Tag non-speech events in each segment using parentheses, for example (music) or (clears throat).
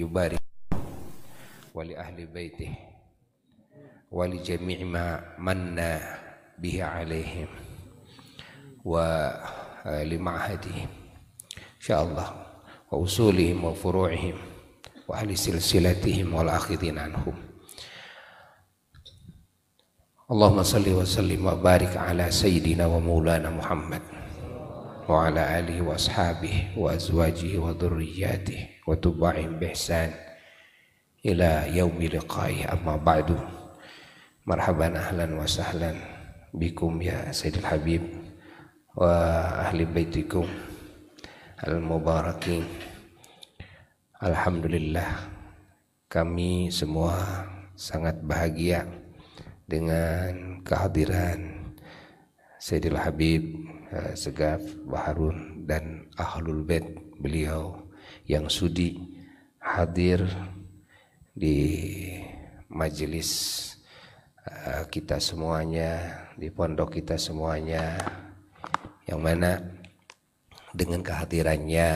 يبارك ولأهل بيته ولجميع ما من به عليهم ولمعهدهم إن شاء الله وأصولهم وفروعهم وأهل سلسلتهم والآخذين عنهم اللهم صل وسلم وبارك على سيدنا ومولانا محمد وعلى آله وأصحابه وأزواجه وذرياته وتبعهم بإحسان إلى يوم لقائه أما بعد مرحبا أهلا وسهلا بكم يا سيد الحبيب وأهل بيتكم المباركين Alhamdulillah kami semua sangat bahagia dengan kehadiran Sayyidil Habib eh, Segaf Baharun dan Ahlul Bait beliau yang sudi hadir di majelis eh, kita semuanya, di pondok kita semuanya, yang mana dengan kehadirannya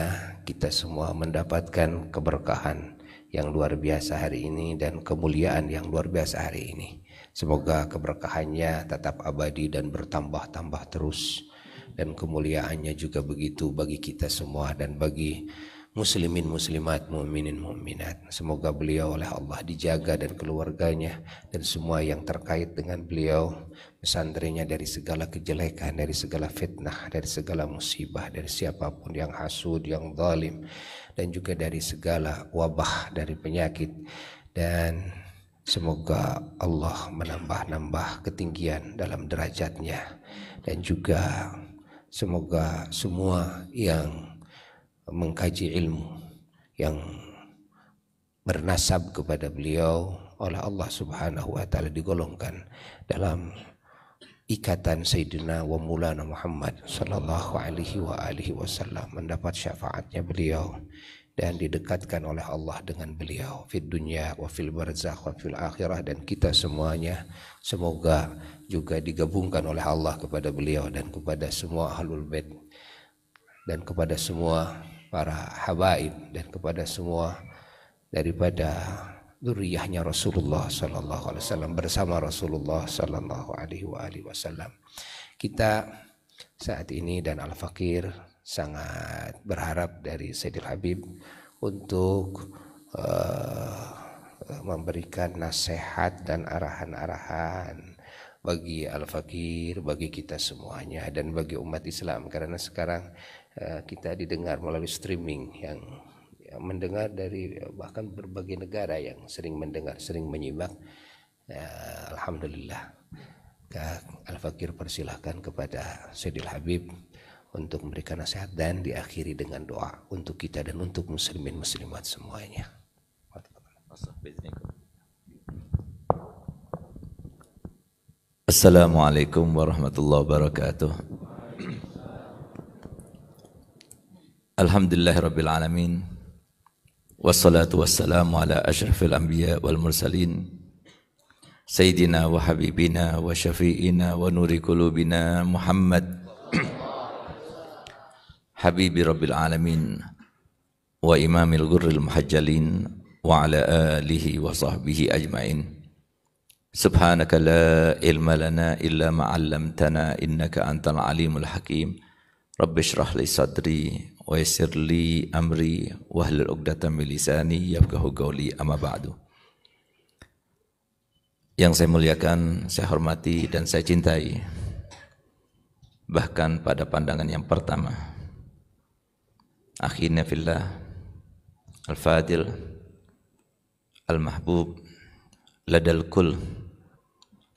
kita semua mendapatkan keberkahan yang luar biasa hari ini dan kemuliaan yang luar biasa hari ini. Semoga keberkahannya tetap abadi dan bertambah-tambah terus dan kemuliaannya juga begitu bagi kita semua dan bagi muslimin muslimat muminin muminat semoga beliau oleh Allah dijaga dan keluarganya dan semua yang terkait dengan beliau Pesantrenya dari segala kejelekan dari segala fitnah dari segala musibah dari siapapun yang hasud yang zalim dan juga dari segala wabah dari penyakit dan semoga Allah menambah-nambah ketinggian dalam derajatnya dan juga semoga semua yang mengkaji ilmu yang bernasab kepada beliau oleh Allah Subhanahu wa taala digolongkan dalam ikatan Sayyidina wa Maulana Muhammad sallallahu alaihi wa alihi wasallam mendapat syafaatnya beliau dan didekatkan oleh Allah dengan beliau fid dunia, wa fil barzakh wa fil akhirah dan kita semuanya semoga juga digabungkan oleh Allah kepada beliau dan kepada semua ahlul bait dan kepada semua para habaib dan kepada semua daripada duriyahnya Rasulullah sallallahu alaihi wasallam bersama Rasulullah sallallahu alaihi wasallam. Kita saat ini dan Al Fakir sangat berharap dari Sayyidil Habib untuk uh, memberikan nasihat dan arahan-arahan bagi Al Fakir, bagi kita semuanya dan bagi umat Islam karena sekarang Eh, kita didengar melalui streaming yang mendengar dari bahkan berbagai negara yang sering mendengar, sering menyimak. Ya, Alhamdulillah. Al Fakir persilahkan kepada Syedil Habib untuk memberikan nasihat dan diakhiri dengan doa untuk kita dan untuk muslimin muslimat semuanya. Assalamualaikum warahmatullahi wabarakatuh. الحمد لله رب العالمين والصلاة والسلام على أشرف الأنبياء والمرسلين سيدنا وحبيبنا وشفيئنا ونور قلوبنا محمد حبيب رب العالمين وإمام الغر المحجلين وعلى آله وصحبه أجمعين سبحانك لا علم لنا إلا ما علمتنا إنك أنت العليم الحكيم رب اشرح لي صدري wa yassir li amri wahlul 'uqdatam min lisani yafqahu qawli amma Yang saya muliakan, saya hormati dan saya cintai. Bahkan pada pandangan yang pertama. Akhirnya fillah Al-Fadil Al-Mahbub Ladal Kul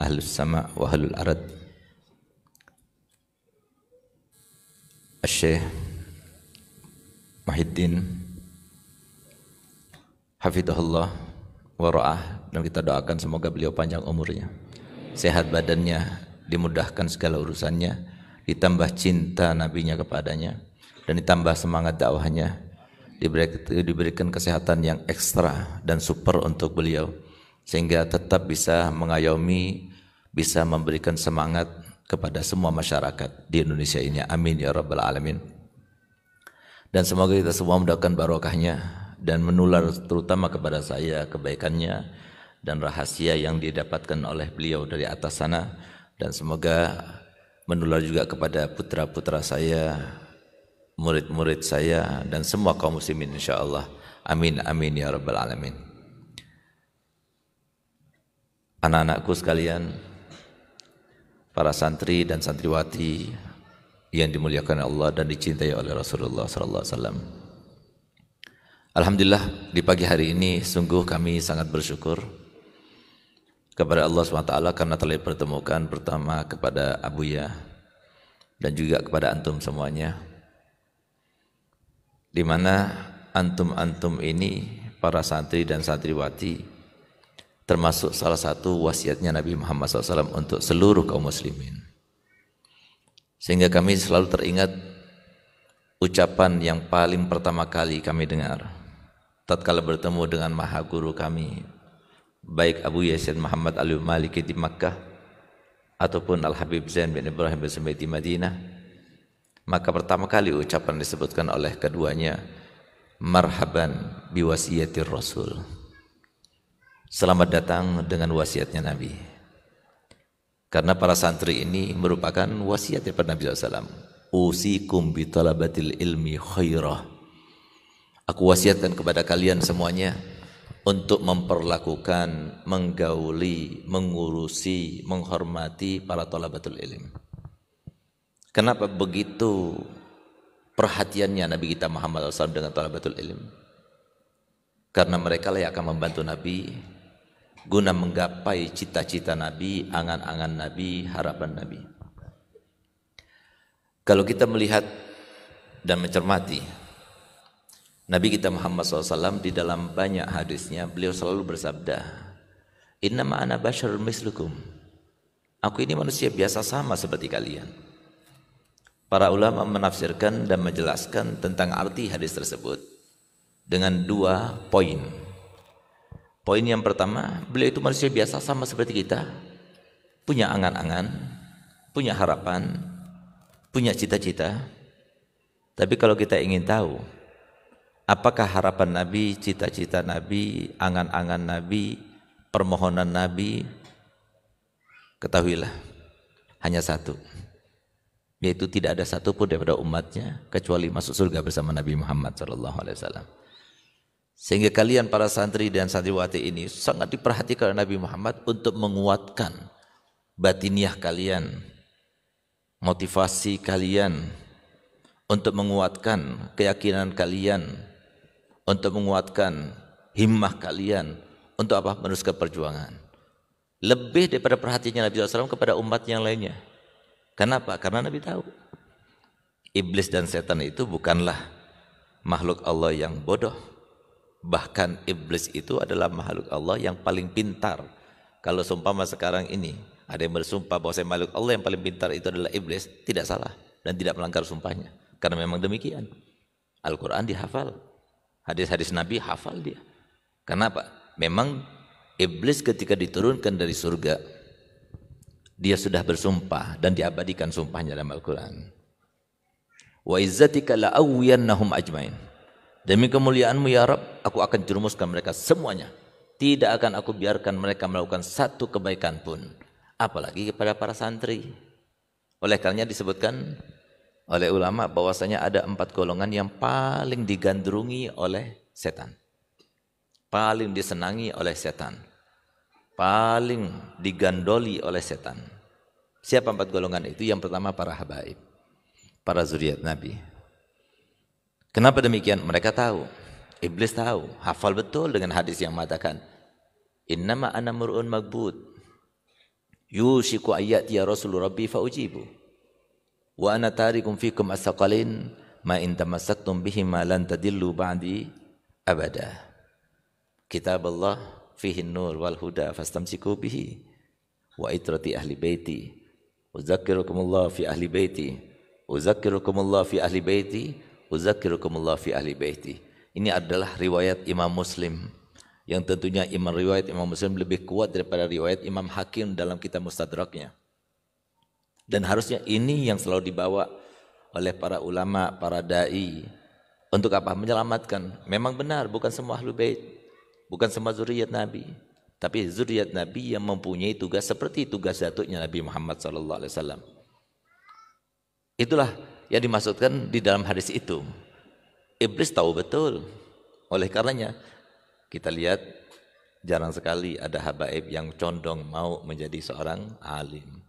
Ahlus Sama wa Ahlul Arad Al-Syekh Mahiddin Hafidahullah Wara'ah dan kita doakan semoga beliau panjang umurnya sehat badannya dimudahkan segala urusannya ditambah cinta nabinya kepadanya dan ditambah semangat dakwahnya diberikan kesehatan yang ekstra dan super untuk beliau sehingga tetap bisa mengayomi bisa memberikan semangat kepada semua masyarakat di Indonesia ini amin ya rabbal alamin dan semoga kita semua mendapatkan barokahnya dan menular terutama kepada saya kebaikannya dan rahasia yang didapatkan oleh beliau dari atas sana dan semoga menular juga kepada putra-putra saya, murid-murid saya dan semua kaum muslimin insyaallah. Amin amin ya rabbal alamin. Anak-anakku sekalian, para santri dan santriwati, yang dimuliakan Allah dan dicintai oleh Rasulullah sallallahu alaihi wasallam. Alhamdulillah di pagi hari ini sungguh kami sangat bersyukur kepada Allah SWT karena telah dipertemukan pertama kepada Abuya dan juga kepada antum semuanya di mana antum-antum ini para santri dan santriwati termasuk salah satu wasiatnya Nabi Muhammad SAW untuk seluruh kaum muslimin sehingga kami selalu teringat ucapan yang paling pertama kali kami dengar tatkala bertemu dengan maha guru kami baik Abu Yasin Muhammad Al Maliki di Makkah ataupun Al Habib Zain bin Ibrahim bin Sumait di Madinah maka pertama kali ucapan disebutkan oleh keduanya marhaban biwasiyatir rasul selamat datang dengan wasiatnya nabi karena para santri ini merupakan wasiat daripada Nabi SAW. Usikum bitalabatil ilmi khairah. Aku wasiatkan kepada kalian semuanya untuk memperlakukan, menggauli, mengurusi, menghormati para talabatul ilm. Kenapa begitu perhatiannya Nabi kita Muhammad SAW dengan talabatul ilm? Karena mereka lah yang akan membantu Nabi guna menggapai cita-cita Nabi, angan-angan Nabi, harapan Nabi. Kalau kita melihat dan mencermati Nabi kita Muhammad SAW di dalam banyak hadisnya beliau selalu bersabda Inna ma'ana bashar mislukum Aku ini manusia biasa sama seperti kalian Para ulama menafsirkan dan menjelaskan tentang arti hadis tersebut dengan dua poin. Poin yang pertama, beliau itu manusia biasa sama seperti kita. Punya angan-angan, punya harapan, punya cita-cita. Tapi kalau kita ingin tahu apakah harapan Nabi, cita-cita Nabi, angan-angan Nabi, permohonan Nabi, ketahuilah hanya satu yaitu tidak ada satupun daripada umatnya kecuali masuk surga bersama Nabi Muhammad SAW. Sehingga kalian para santri dan santriwati ini sangat diperhatikan oleh Nabi Muhammad untuk menguatkan batiniah kalian, motivasi kalian, untuk menguatkan keyakinan kalian, untuk menguatkan himmah kalian, untuk apa? Meneruskan perjuangan. Lebih daripada perhatiannya Nabi SAW kepada umat yang lainnya. Kenapa? Karena Nabi tahu. Iblis dan setan itu bukanlah makhluk Allah yang bodoh Bahkan iblis itu adalah makhluk Allah yang paling pintar. Kalau sumpah masa sekarang ini ada yang bersumpah bahwa saya makhluk Allah yang paling pintar itu adalah iblis, tidak salah dan tidak melanggar sumpahnya. Karena memang demikian. Al-Quran dihafal. Hadis-hadis Nabi hafal dia. Kenapa? Memang iblis ketika diturunkan dari surga, dia sudah bersumpah dan diabadikan sumpahnya dalam Al-Quran. Wa izzatika la'awiyannahum ajmain. Demi kemuliaanmu ya Rabb, aku akan jerumuskan mereka semuanya. Tidak akan aku biarkan mereka melakukan satu kebaikan pun. Apalagi kepada para santri. Oleh karenanya disebutkan oleh ulama bahwasanya ada empat golongan yang paling digandrungi oleh setan. Paling disenangi oleh setan. Paling digandoli oleh setan. Siapa empat golongan itu? Yang pertama para habaib, para zuriat Nabi. Kenapa demikian? Mereka tahu. Iblis tahu, hafal betul dengan hadis yang mengatakan, "Innama ana mur'un magbud." Yushiku ayat ya Rasul Rabbi faujibu. Wa ana tarikum fikum asaqalin ma in tamassaktum bihi lan tadillu ba'di abada. Kitab Allah fihi nur wal huda fastamsiku bihi wa itrati ahli baiti. Uzakkirukumullah fi ahli baiti. Uzakkirukumullah fi ahli baiti. Uzakirukumullah fi ahli baiti. Ini adalah riwayat Imam Muslim yang tentunya imam riwayat Imam Muslim lebih kuat daripada riwayat Imam Hakim dalam kitab Mustadraknya. Dan harusnya ini yang selalu dibawa oleh para ulama, para dai untuk apa? Menyelamatkan. Memang benar bukan semua ahlu bait, bukan semua zuriat Nabi, tapi zuriat Nabi yang mempunyai tugas seperti tugas datuknya Nabi Muhammad sallallahu alaihi wasallam. Itulah yang dimaksudkan di dalam hadis itu. Iblis tahu betul. Oleh karenanya kita lihat jarang sekali ada habaib yang condong mau menjadi seorang alim.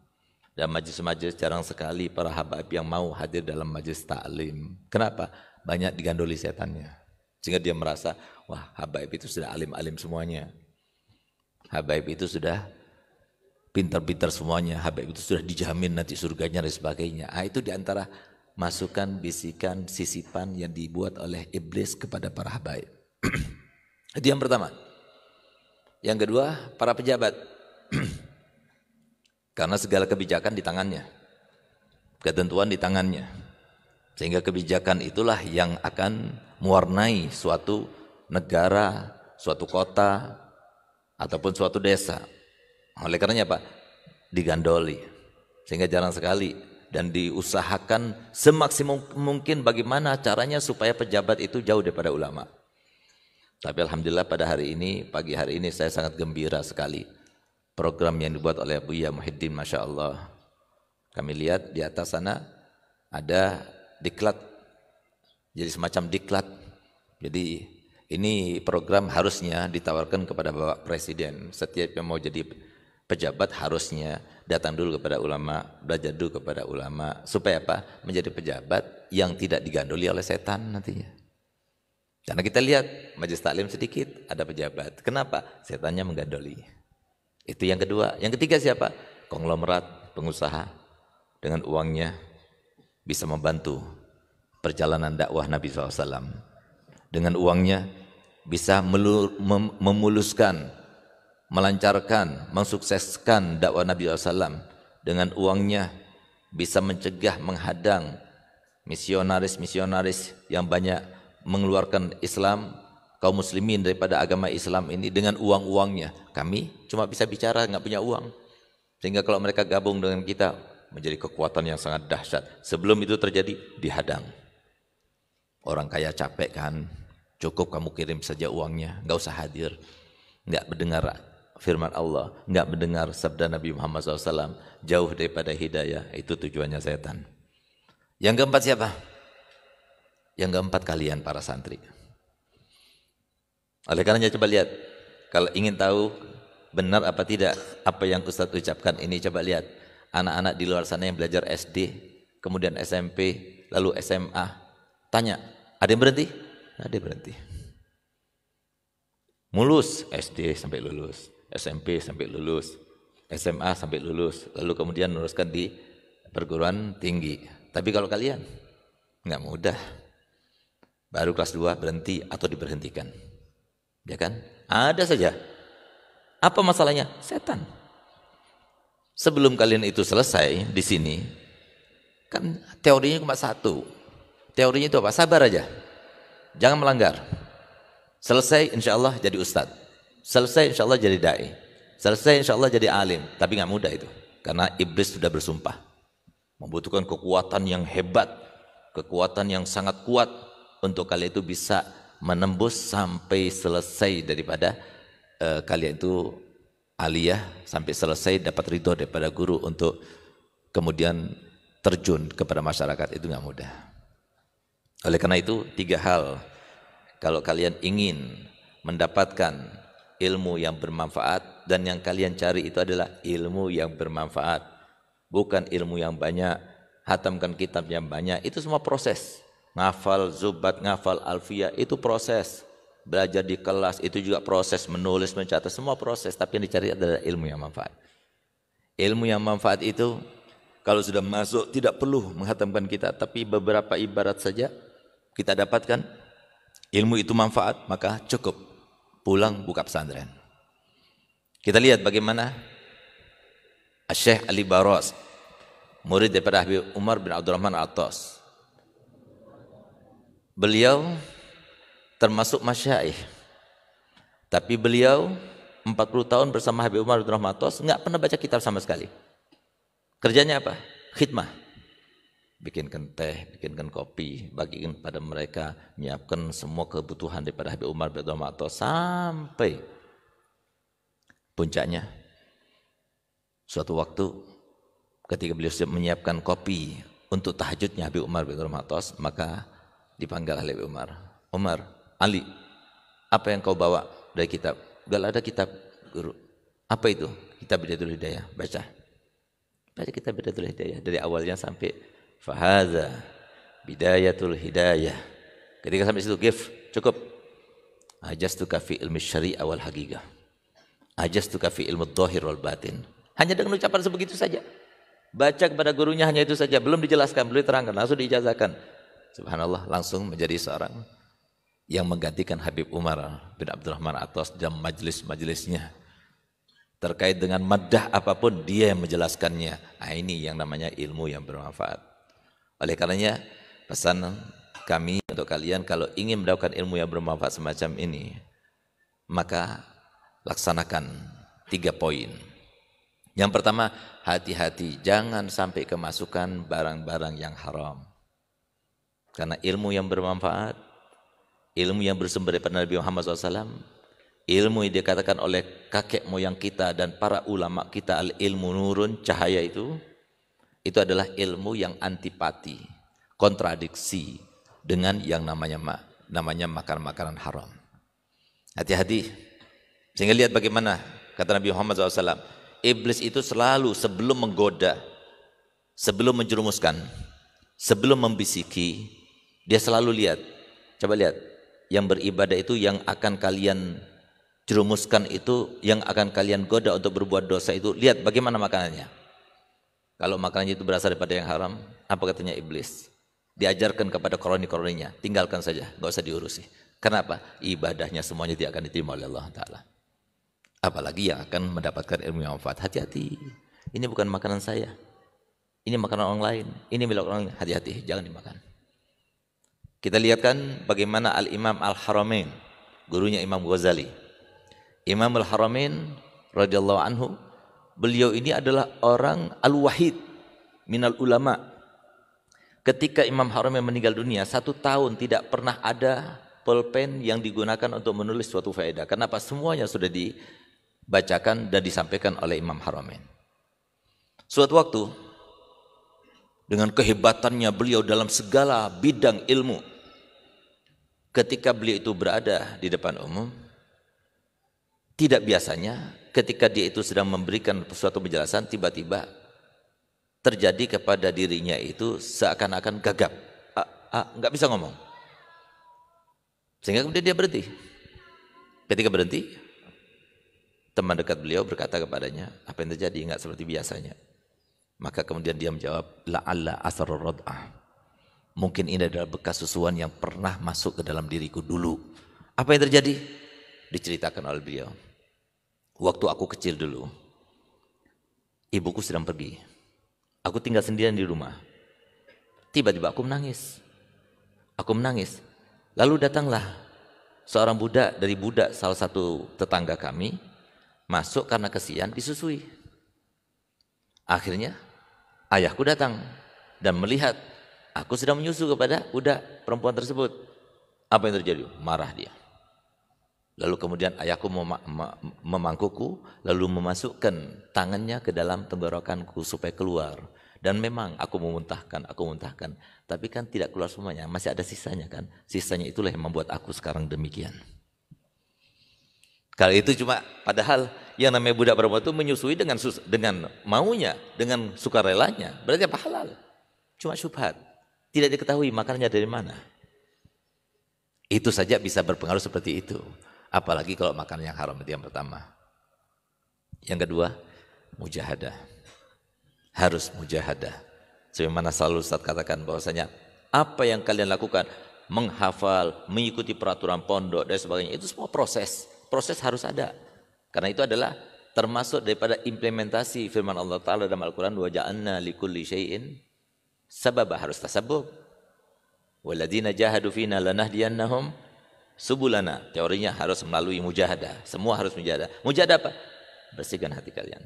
Dan majlis-majlis jarang sekali para habaib yang mau hadir dalam majlis taklim. Kenapa? Banyak digandoli setannya. Sehingga dia merasa, wah habaib itu sudah alim-alim semuanya. Habaib itu sudah pintar-pintar semuanya. Habaib itu sudah dijamin nanti surganya dan sebagainya. Ah, itu diantara masukan, bisikan, sisipan yang dibuat oleh iblis kepada para habaib. (clears throat) Itu yang pertama. Yang kedua, para pejabat. (clears throat) Karena segala kebijakan di tangannya. Ketentuan di tangannya. Sehingga kebijakan itulah yang akan mewarnai suatu negara, suatu kota, ataupun suatu desa. Oleh karenanya Pak, digandoli. Sehingga jarang sekali dan diusahakan semaksimum mungkin bagaimana caranya supaya pejabat itu jauh daripada ulama. Tapi alhamdulillah pada hari ini, pagi hari ini saya sangat gembira sekali. Program yang dibuat oleh Buya Muhyiddin Masya Allah. Kami lihat di atas sana ada diklat. Jadi semacam diklat. Jadi ini program harusnya ditawarkan kepada Bapak Presiden. Setiap yang mau jadi pejabat harusnya datang dulu kepada ulama, belajar dulu kepada ulama, supaya apa? Menjadi pejabat yang tidak diganduli oleh setan nantinya. Karena kita lihat majelis taklim sedikit ada pejabat. Kenapa? Setannya menggandoli. Itu yang kedua. Yang ketiga siapa? Konglomerat pengusaha dengan uangnya bisa membantu perjalanan dakwah Nabi SAW. Dengan uangnya bisa memuluskan melancarkan, mensukseskan dakwah Nabi SAW dengan uangnya bisa mencegah, menghadang misionaris-misionaris yang banyak mengeluarkan Islam, kaum muslimin daripada agama Islam ini dengan uang-uangnya. Kami cuma bisa bicara, nggak punya uang. Sehingga kalau mereka gabung dengan kita, menjadi kekuatan yang sangat dahsyat. Sebelum itu terjadi, dihadang. Orang kaya capek kan, cukup kamu kirim saja uangnya, nggak usah hadir, nggak mendengar firman Allah, nggak mendengar sabda Nabi Muhammad SAW, jauh daripada hidayah, itu tujuannya setan. Yang keempat siapa? Yang keempat kalian para santri. Oleh karenanya coba lihat, kalau ingin tahu benar apa tidak apa yang Ustaz ucapkan ini coba lihat. Anak-anak di luar sana yang belajar SD, kemudian SMP, lalu SMA, tanya, ada yang berhenti? Ada yang berhenti. Mulus SD sampai lulus. SMP sampai lulus, SMA sampai lulus, lalu kemudian meneruskan di perguruan tinggi. Tapi kalau kalian nggak mudah, baru kelas 2 berhenti atau diberhentikan. Ya kan? Ada saja. Apa masalahnya? Setan. Sebelum kalian itu selesai di sini, kan teorinya cuma satu. Teorinya itu apa? Sabar aja. Jangan melanggar. Selesai insya Allah jadi ustadz. Selesai insya Allah jadi da'i. Selesai insya Allah jadi alim. Tapi nggak mudah itu. Karena iblis sudah bersumpah. Membutuhkan kekuatan yang hebat. Kekuatan yang sangat kuat. Untuk kalian itu bisa menembus sampai selesai daripada uh, kalian itu aliyah sampai selesai dapat ridho daripada guru untuk kemudian terjun kepada masyarakat itu nggak mudah. Oleh karena itu tiga hal kalau kalian ingin mendapatkan ilmu yang bermanfaat dan yang kalian cari itu adalah ilmu yang bermanfaat bukan ilmu yang banyak hatamkan kitab yang banyak itu semua proses ngafal zubat ngafal alfia itu proses belajar di kelas itu juga proses menulis mencatat semua proses tapi yang dicari adalah ilmu yang manfaat ilmu yang manfaat itu kalau sudah masuk tidak perlu menghatamkan kita tapi beberapa ibarat saja kita dapatkan ilmu itu manfaat maka cukup pulang buka pesantren. Kita lihat bagaimana Syekh Ali Baros, murid daripada Habib Umar bin Abdurrahman al Beliau termasuk masyaih. Tapi beliau 40 tahun bersama Habib Umar bin Abdurrahman al nggak pernah baca kitab sama sekali. Kerjanya apa? Khidmah bikinkan teh, bikinkan kopi, bagikan pada mereka, menyiapkan semua kebutuhan daripada Habib Umar bin Abdul sampai puncaknya. Suatu waktu ketika beliau sudah menyiapkan kopi untuk tahajudnya Habib Umar bin Abdul maka dipanggil oleh Habib Umar. Umar, Ali, apa yang kau bawa dari kitab? Gak ada kitab, guru. Apa itu? Kitab Bidatul Hidayah, baca. Baca kitab Bidatul Hidayah dari awalnya sampai Fahadha bidayatul hidayah. Ketika sampai situ give cukup. Ajas tu kafi ilmu syari awal hakika. Ajas tu kafi ilmu dohir wal batin. Hanya dengan ucapan sebegitu saja. Baca kepada gurunya hanya itu saja. Belum dijelaskan, belum diterangkan, langsung diijazahkan. Subhanallah langsung menjadi seorang yang menggantikan Habib Umar bin Abdurrahman atas dalam majelis-majelisnya terkait dengan madah apapun dia yang menjelaskannya. Nah, ini yang namanya ilmu yang bermanfaat. Oleh karenanya pesan kami untuk kalian kalau ingin mendapatkan ilmu yang bermanfaat semacam ini maka laksanakan tiga poin. Yang pertama, hati-hati jangan sampai kemasukan barang-barang yang haram. Karena ilmu yang bermanfaat, ilmu yang bersumber dari Nabi Muhammad SAW, ilmu yang dikatakan oleh kakek moyang kita dan para ulama kita al-ilmu nurun, cahaya itu, itu adalah ilmu yang antipati, kontradiksi dengan yang namanya ma namanya makan-makanan haram. Hati-hati. Sehingga lihat bagaimana kata Nabi Muhammad SAW. Iblis itu selalu sebelum menggoda, sebelum menjerumuskan, sebelum membisiki, dia selalu lihat. Coba lihat, yang beribadah itu yang akan kalian jerumuskan itu, yang akan kalian goda untuk berbuat dosa itu, lihat bagaimana makanannya. Kalau makanan itu berasal daripada yang haram, apa katanya iblis? Diajarkan kepada koroni-koroninya, tinggalkan saja, nggak usah diurusi. Kenapa? Ibadahnya semuanya tidak akan diterima oleh Allah Ta'ala. Apalagi yang akan mendapatkan ilmu yang manfaat. Hati-hati, ini bukan makanan saya. Ini makanan orang lain, ini milik orang lain. Hati-hati, jangan dimakan. Kita lihat kan bagaimana Al-Imam Al-Haramain, gurunya Imam Ghazali. Imam Al-Haramain radhiyallahu anhu beliau ini adalah orang al-wahid minal ulama. Ketika Imam yang meninggal dunia, satu tahun tidak pernah ada pulpen yang digunakan untuk menulis suatu faedah. Kenapa? Semuanya sudah dibacakan dan disampaikan oleh Imam Haramain. Suatu waktu, dengan kehebatannya beliau dalam segala bidang ilmu, ketika beliau itu berada di depan umum, tidak biasanya ketika dia itu sedang memberikan suatu penjelasan tiba-tiba terjadi kepada dirinya itu seakan-akan gagap nggak bisa ngomong sehingga kemudian dia berhenti ketika berhenti teman dekat beliau berkata kepadanya apa yang terjadi nggak seperti biasanya maka kemudian dia menjawab la asarur ah. mungkin ini adalah bekas susuan yang pernah masuk ke dalam diriku dulu apa yang terjadi diceritakan oleh beliau Waktu aku kecil dulu, ibuku sedang pergi. Aku tinggal sendirian di rumah. Tiba-tiba aku menangis. Aku menangis. Lalu datanglah seorang budak dari budak salah satu tetangga kami masuk karena kesian disusui. Akhirnya ayahku datang dan melihat aku sedang menyusu kepada budak perempuan tersebut. Apa yang terjadi? Marah dia. Lalu kemudian ayahku mem memangkuku, lalu memasukkan tangannya ke dalam tenggorokanku supaya keluar. Dan memang aku memuntahkan, aku muntahkan. Tapi kan tidak keluar semuanya, masih ada sisanya kan. Sisanya itulah yang membuat aku sekarang demikian. Kalau itu cuma padahal yang namanya budak perempuan itu menyusui dengan sus, dengan maunya, dengan sukarelanya. Berarti apa halal? Cuma syubhat. Tidak diketahui makannya dari mana. Itu saja bisa berpengaruh seperti itu. Apalagi kalau makan yang haram itu yang pertama. Yang kedua, mujahadah. Harus mujahadah. Sebagaimana selalu Ustaz katakan bahwasanya apa yang kalian lakukan, menghafal, mengikuti peraturan pondok dan sebagainya, itu semua proses. Proses harus ada. Karena itu adalah termasuk daripada implementasi firman Allah Ta'ala dalam Al-Quran wa ja'anna likulli syai'in harus tasabub waladina jahadu fina lanahdiyannahum Subulana, teorinya harus melalui mujahadah. Semua harus mujahadah. Mujahadah apa? Bersihkan hati kalian.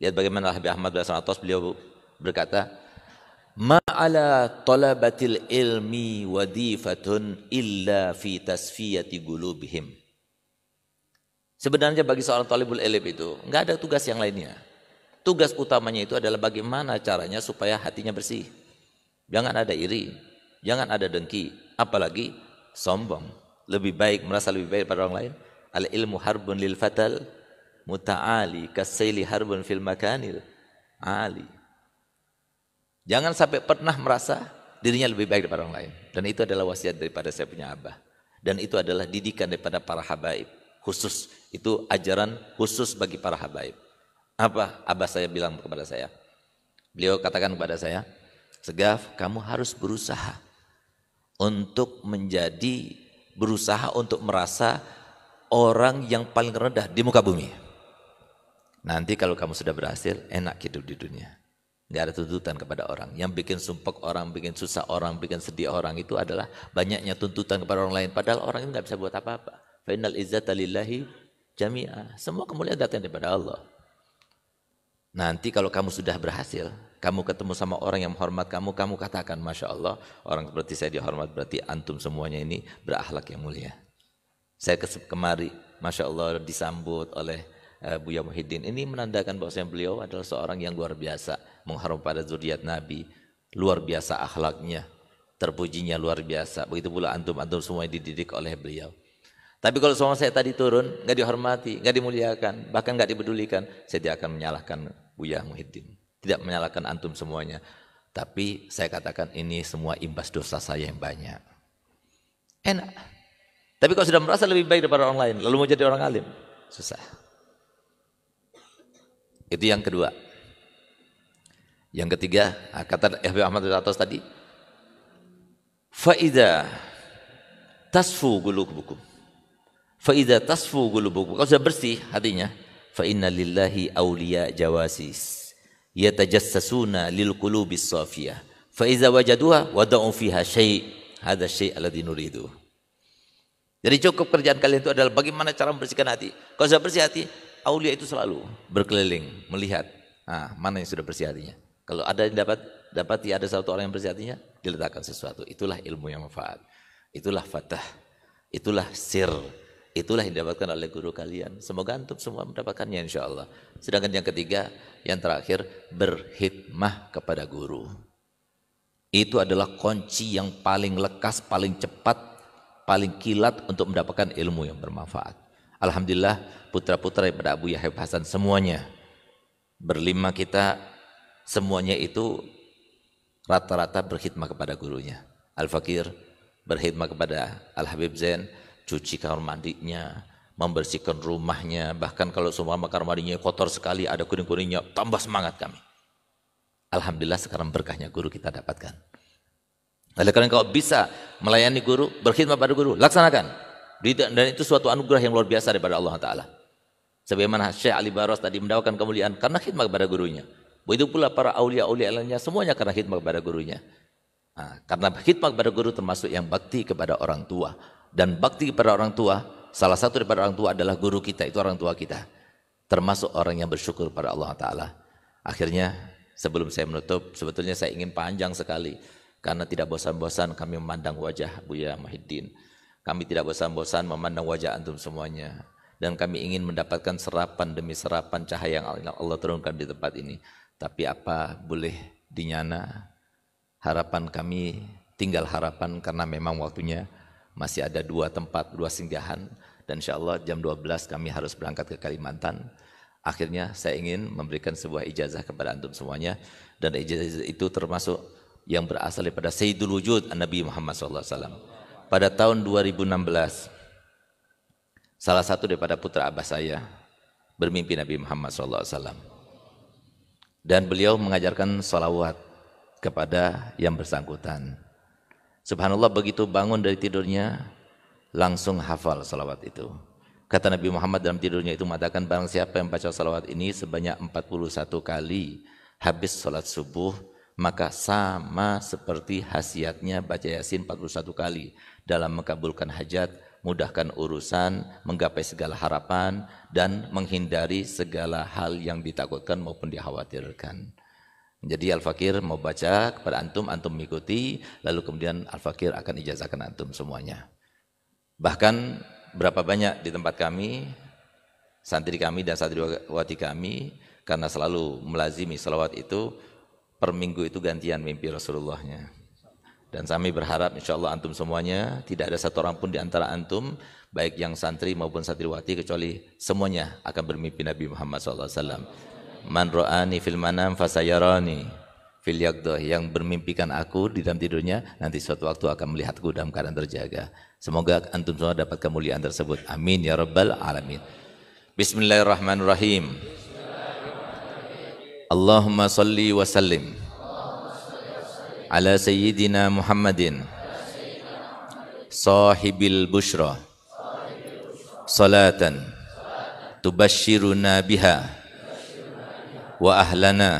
Lihat bagaimana Habib Ahmad bin Atas beliau berkata, Ma'ala talabatil ilmi wadifatun illa fi tasfiyati gulubihim. Sebenarnya bagi seorang talibul ilmi itu nggak ada tugas yang lainnya. Tugas utamanya itu adalah bagaimana caranya supaya hatinya bersih. Jangan ada iri, jangan ada dengki, apalagi sombong lebih baik merasa lebih baik pada orang lain al ilmu harbun lil fatal muta'ali kasaili harbun fil makanil ali jangan sampai pernah merasa dirinya lebih baik daripada orang lain dan itu adalah wasiat daripada saya punya abah dan itu adalah didikan daripada para habaib khusus itu ajaran khusus bagi para habaib apa abah saya bilang kepada saya beliau katakan kepada saya Segaf, kamu harus berusaha untuk menjadi berusaha untuk merasa orang yang paling rendah di muka bumi. Nanti kalau kamu sudah berhasil, enak hidup di dunia. Gak ada tuntutan kepada orang. Yang bikin sumpek orang, bikin susah orang, bikin sedih orang itu adalah banyaknya tuntutan kepada orang lain. Padahal orang itu nggak bisa buat apa-apa. Final izzata lillahi jami'ah. Semua kemuliaan datang daripada Allah. Nanti kalau kamu sudah berhasil, kamu ketemu sama orang yang menghormat kamu, kamu katakan, Masya Allah, orang seperti saya dihormat, berarti antum semuanya ini berakhlak yang mulia. Saya kesep kemari, Masya Allah disambut oleh uh, Buya Muhyiddin. Ini menandakan bahwa saya beliau adalah seorang yang luar biasa, mengharum pada zuriat Nabi, luar biasa akhlaknya, terpujinya luar biasa. Begitu pula antum-antum semua dididik oleh beliau. Tapi kalau semua saya tadi turun, nggak dihormati, nggak dimuliakan, bahkan nggak dipedulikan, saya tidak akan menyalahkan Buya Muhyiddin. Tidak menyalahkan antum semuanya. Tapi saya katakan ini semua imbas dosa saya yang banyak. Enak. Tapi kalau sudah merasa lebih baik daripada orang lain, lalu mau jadi orang alim, susah. Itu yang kedua. Yang ketiga, kata Habib Ahmad bin Atas tadi, faida tasfu buku, Faida tasfu buku. Kalau sudah bersih hatinya, fa lillahi awliya jawasis yatajassasuna lil qulubi safiyah fa iza wajaduha wada'u fiha syai' hadza syai' alladhi nuridu jadi cukup kerjaan kalian itu adalah bagaimana cara membersihkan hati kalau sudah bersih hati aulia itu selalu berkeliling melihat ah, mana yang sudah bersih hatinya kalau ada yang dapat dapati ada satu orang yang bersih hatinya diletakkan sesuatu itulah ilmu yang manfaat itulah fatah itulah sir Itulah yang didapatkan oleh guru kalian. Semoga antum semua mendapatkannya insya Allah. Sedangkan yang ketiga, yang terakhir, berhikmah kepada guru. Itu adalah kunci yang paling lekas, paling cepat, paling kilat untuk mendapatkan ilmu yang bermanfaat. Alhamdulillah putra-putra daripada Abu Yahya Hasan semuanya. Berlima kita semuanya itu rata-rata berkhidmat kepada gurunya. Al-Fakir berkhidmat kepada Al-Habib Zain, cuci kamar mandinya, membersihkan rumahnya, bahkan kalau semua kamar mandinya kotor sekali, ada kuning-kuningnya, tambah semangat kami. Alhamdulillah sekarang berkahnya guru kita dapatkan. Oleh karena kalau bisa melayani guru, berkhidmat pada guru, laksanakan. Dan itu suatu anugerah yang luar biasa daripada Allah Ta'ala. Sebagaimana Syekh Ali Baros tadi mendawakan kemuliaan karena khidmat kepada gurunya. Begitu pula para aulia-aulia lainnya semuanya karena khidmat kepada gurunya. Nah, karena khidmat kepada guru termasuk yang bakti kepada orang tua dan bakti kepada orang tua, salah satu daripada orang tua adalah guru kita, itu orang tua kita. Termasuk orang yang bersyukur pada Allah Ta'ala. Akhirnya sebelum saya menutup, sebetulnya saya ingin panjang sekali. Karena tidak bosan-bosan kami memandang wajah Buya Mahiddin. Kami tidak bosan-bosan memandang wajah antum semuanya. Dan kami ingin mendapatkan serapan demi serapan cahaya yang Allah turunkan di tempat ini. Tapi apa boleh dinyana harapan kami tinggal harapan karena memang waktunya masih ada dua tempat, dua singgahan dan insya Allah jam 12 kami harus berangkat ke Kalimantan. Akhirnya saya ingin memberikan sebuah ijazah kepada antum semuanya dan ijazah itu termasuk yang berasal daripada Sayyidul Wujud Nabi Muhammad SAW. Pada tahun 2016, salah satu daripada putra abah saya bermimpi Nabi Muhammad SAW. Dan beliau mengajarkan salawat kepada yang bersangkutan. Subhanallah begitu bangun dari tidurnya langsung hafal salawat itu. Kata Nabi Muhammad dalam tidurnya itu mengatakan barang siapa yang baca salawat ini sebanyak 41 kali habis salat subuh maka sama seperti hasiatnya baca Yasin 41 kali dalam mengkabulkan hajat, mudahkan urusan, menggapai segala harapan dan menghindari segala hal yang ditakutkan maupun dikhawatirkan. Jadi Al-Fakir mau baca kepada antum, antum mengikuti, lalu kemudian Al-Fakir akan ijazahkan antum semuanya. Bahkan berapa banyak di tempat kami, santri kami dan santriwati kami, karena selalu melazimi salawat itu, per minggu itu gantian mimpi Rasulullahnya. Dan kami berharap insya Allah antum semuanya, tidak ada satu orang pun di antara antum, baik yang santri maupun santriwati, kecuali semuanya akan bermimpi Nabi Muhammad SAW. Man ro'ani fil manam fasayarani fil yagdoh. yang bermimpikan aku di dalam tidurnya nanti suatu waktu akan melihatku dalam keadaan terjaga. Semoga antum semua dapat kemuliaan tersebut. Amin ya rabbal alamin. Bismillahirrahmanirrahim. Allahumma salli wa sallim ala sayyidina Muhammadin sahibil bushra salatan tubashiruna biha وأهلنا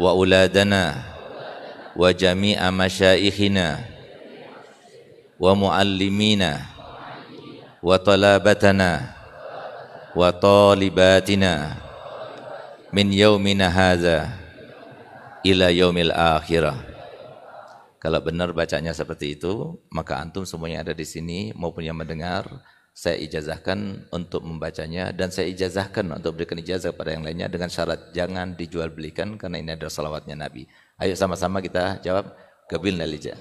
وأولادنا وجميع مشائخنا ومعلمينا وطلابتنا وطالباتنا من يومنا هذا إلى يوم الآخرة Kalau benar bacanya seperti itu, maka antum semuanya ada di sini maupun yang mendengar saya ijazahkan untuk membacanya dan saya ijazahkan untuk berikan ijazah kepada yang lainnya dengan syarat jangan dijual belikan karena ini adalah salawatnya Nabi. Ayo sama-sama kita jawab qabilna nalija.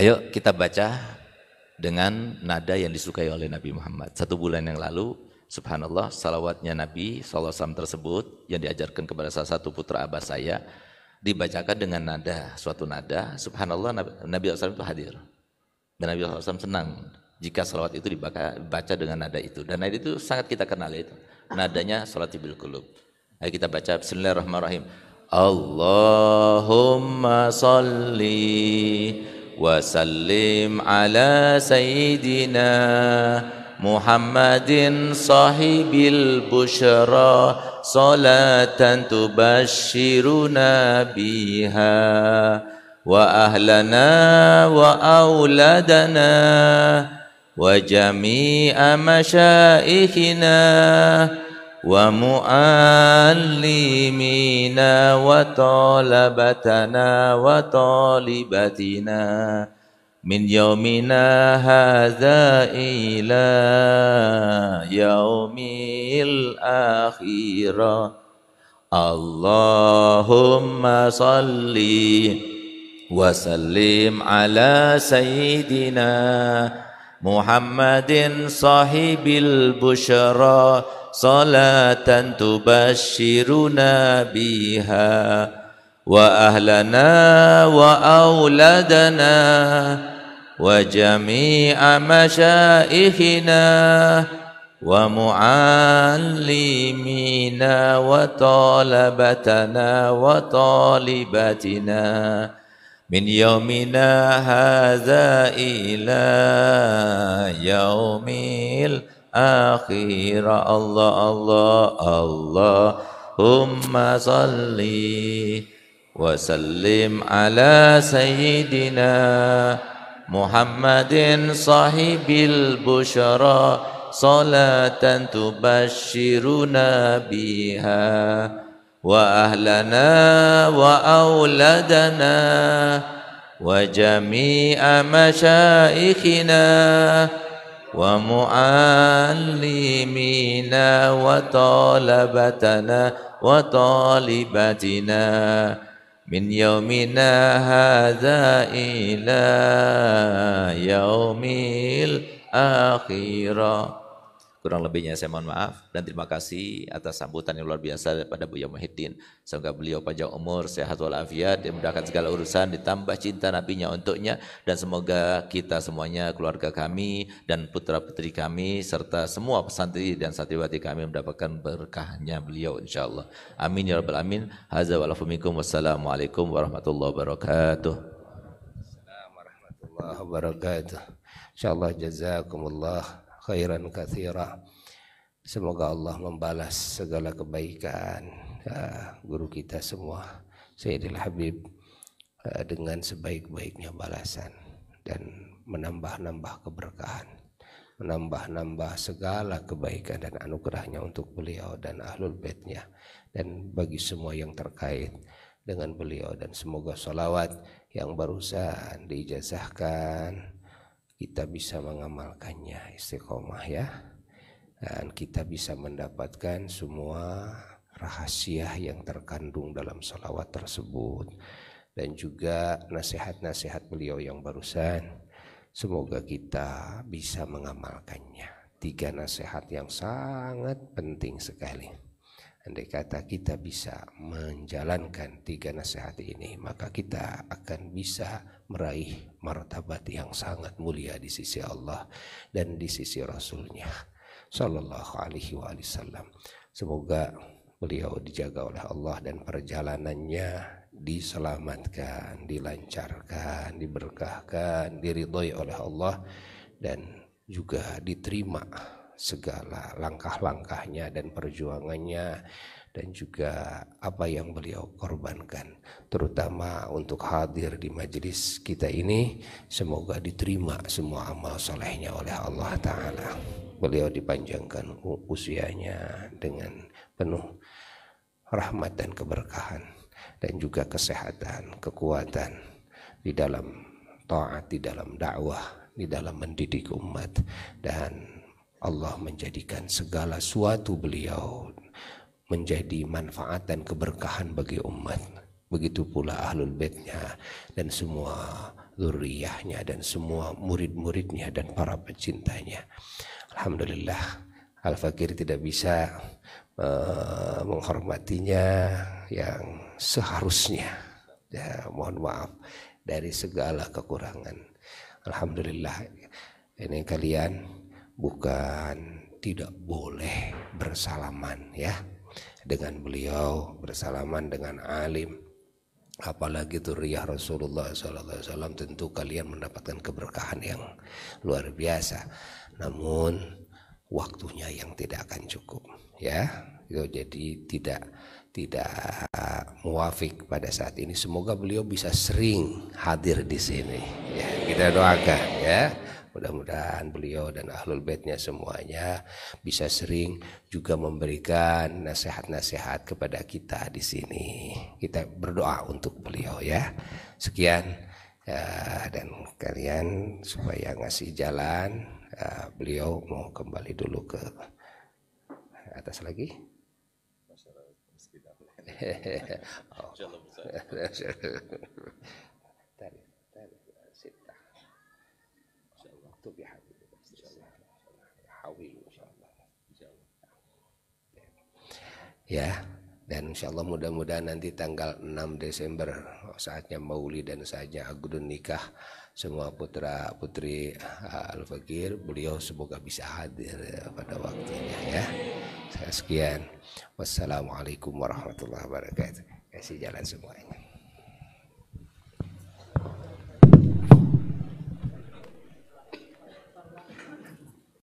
Ayo kita baca dengan nada yang disukai oleh Nabi Muhammad. Satu bulan yang lalu, subhanallah, salawatnya Nabi SAW tersebut yang diajarkan kepada salah satu putra abah saya, dibacakan dengan nada, suatu nada, subhanallah Nabi, Nabi SAW itu hadir. Dan Nabi SAW senang jika salawat itu dibaca baca dengan nada itu. Dan nada itu sangat kita kenali ya itu. Nadanya salat bil kulub. Ayo kita baca Bismillahirrahmanirrahim. Allahumma salli wa sallim ala sayyidina Muhammadin sahibil busyara salatan tubashiruna biha واهلنا واولادنا وجميع مشائخنا ومعلمينا وطالبتنا وطالبتنا من يومنا هذا إلى يوم الآخرة اللهم صلِّ وسلم على سيدنا محمد صاحب البشرى صلاة تبشرنا بها وأهلنا وأولادنا وجميع مشائخنا ومعلمينا وطالبتنا وطالباتنا من يومنا هذا إلى يوم الآخرة الله الله الله هم صلي وسلم على سيدنا محمد صاحب البشرى صلاة تبشرنا بها واهلنا واولادنا وجميع مشايخنا ومعلمينا وطالبتنا وطالبتنا من يومنا هذا إلى يوم الآخرة Kurang lebihnya saya mohon maaf dan terima kasih atas sambutan yang luar biasa daripada Buya Muhyiddin. Semoga beliau panjang umur, sehat walafiat, dimudahkan segala urusan, ditambah cinta nabinya untuknya dan semoga kita semuanya, keluarga kami dan putra-putri kami serta semua pesantri dan satriwati kami mendapatkan berkahnya beliau insyaallah. Amin ya rabbal alamin. Hadza wassalamualaikum warahmatullahi wabarakatuh. Assalamualaikum warahmatullahi wabarakatuh. Insyaallah jazakumullah khairan kathira. Semoga Allah membalas segala kebaikan uh, guru kita semua Sayyidil Habib uh, dengan sebaik-baiknya balasan dan menambah-nambah keberkahan menambah-nambah segala kebaikan dan anugerahnya untuk beliau dan ahlul baitnya dan bagi semua yang terkait dengan beliau dan semoga salawat yang barusan diijazahkan kita bisa mengamalkannya istiqomah ya dan kita bisa mendapatkan semua rahasia yang terkandung dalam salawat tersebut dan juga nasihat-nasihat beliau yang barusan semoga kita bisa mengamalkannya tiga nasihat yang sangat penting sekali andai kata kita bisa menjalankan tiga nasihat ini maka kita akan bisa meraih martabat yang sangat mulia di sisi Allah dan di sisi Rasulnya Sallallahu alaihi wasallam Semoga beliau dijaga oleh Allah dan perjalanannya diselamatkan, dilancarkan, diberkahkan, diridhoi oleh Allah dan juga diterima segala langkah-langkahnya dan perjuangannya dan juga apa yang beliau korbankan terutama untuk hadir di majelis kita ini semoga diterima semua amal solehnya oleh Allah Ta'ala beliau dipanjangkan usianya dengan penuh rahmat dan keberkahan dan juga kesehatan, kekuatan di dalam taat, di dalam dakwah, di dalam mendidik umat dan Allah menjadikan segala sesuatu beliau menjadi manfaat dan keberkahan bagi umat. Begitu pula ahlul baitnya dan semua zuriyahnya dan semua murid-muridnya dan para pecintanya. Alhamdulillah Al-Fakir tidak bisa uh, menghormatinya yang seharusnya. Ya, mohon maaf dari segala kekurangan. Alhamdulillah ini kalian bukan tidak boleh bersalaman ya dengan beliau bersalaman dengan alim apalagi itu riyah Rasulullah SAW tentu kalian mendapatkan keberkahan yang luar biasa namun waktunya yang tidak akan cukup ya jadi tidak tidak muafik pada saat ini semoga beliau bisa sering hadir di sini ya kita doakan ya Mudah-mudahan beliau dan ahlul baitnya semuanya bisa sering juga memberikan nasihat-nasihat kepada kita di sini. Kita berdoa untuk beliau ya. Sekian ya, dan kalian supaya ngasih jalan ya, beliau mau kembali dulu ke atas lagi. oh. (laughs) (laughs) ya dan insya Allah mudah-mudahan nanti tanggal 6 Desember saatnya maulid dan saatnya agudun nikah semua putra putri ah, Al Fakir beliau semoga bisa hadir eh, pada waktunya ya sekian wassalamualaikum warahmatullahi wabarakatuh kasih jalan semuanya